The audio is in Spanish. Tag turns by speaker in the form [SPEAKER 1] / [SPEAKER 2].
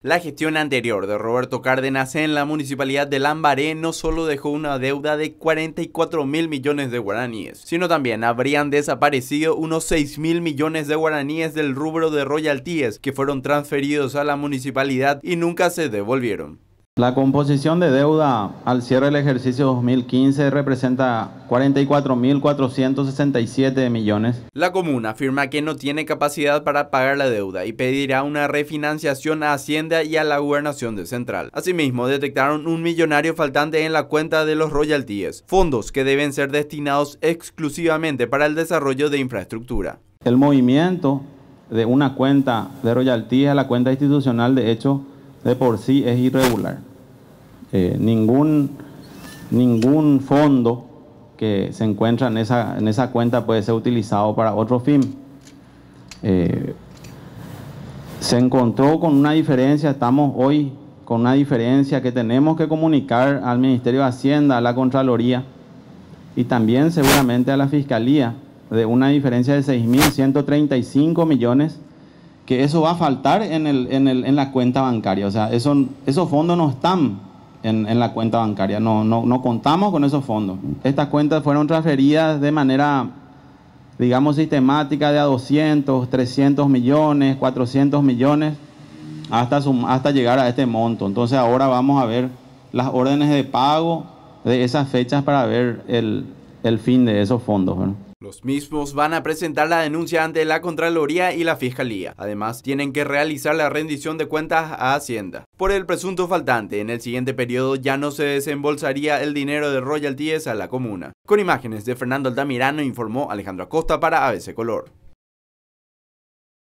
[SPEAKER 1] La gestión anterior de Roberto Cárdenas en la municipalidad de Lambaré no solo dejó una deuda de 44 mil millones de guaraníes, sino también habrían desaparecido unos 6 mil millones de guaraníes del rubro de royalties que fueron transferidos a la municipalidad y nunca se devolvieron.
[SPEAKER 2] La composición de deuda al cierre del ejercicio 2015 representa 44.467 millones.
[SPEAKER 1] La comuna afirma que no tiene capacidad para pagar la deuda y pedirá una refinanciación a Hacienda y a la Gobernación de Central. Asimismo, detectaron un millonario faltante en la cuenta de los royalties, fondos que deben ser destinados exclusivamente para el desarrollo de infraestructura.
[SPEAKER 2] El movimiento de una cuenta de royalties a la cuenta institucional, de hecho, de por sí es irregular. Eh, ningún, ningún fondo que se encuentra en esa, en esa cuenta puede ser utilizado para otro fin. Eh, se encontró con una diferencia, estamos hoy con una diferencia que tenemos que comunicar al Ministerio de Hacienda, a la Contraloría y también seguramente a la Fiscalía de una diferencia de 6.135 millones, que eso va a faltar en, la cuenta bancaria. O sea, esos fondos no están en, la cuenta bancaria. No, no, no contamos con esos fondos. Estas cuentas fueron transferidas de manera, digamos, sistemática de a 200, 300 millones, 400 millones, hasta, hasta llegar a este monto. Entonces ahora vamos a ver las órdenes de pago de esas fechas para ver el, fin de esos fondos.
[SPEAKER 1] Los mismos van a presentar la denuncia ante la Contraloría y la Fiscalía. Además, tienen que realizar la rendición de cuentas a Hacienda. Por el presunto faltante, en el siguiente periodo ya no se desembolsaría el dinero de royalties a la comuna. Con imágenes de Fernando Altamirano informó Alejandro Acosta para ABC Color.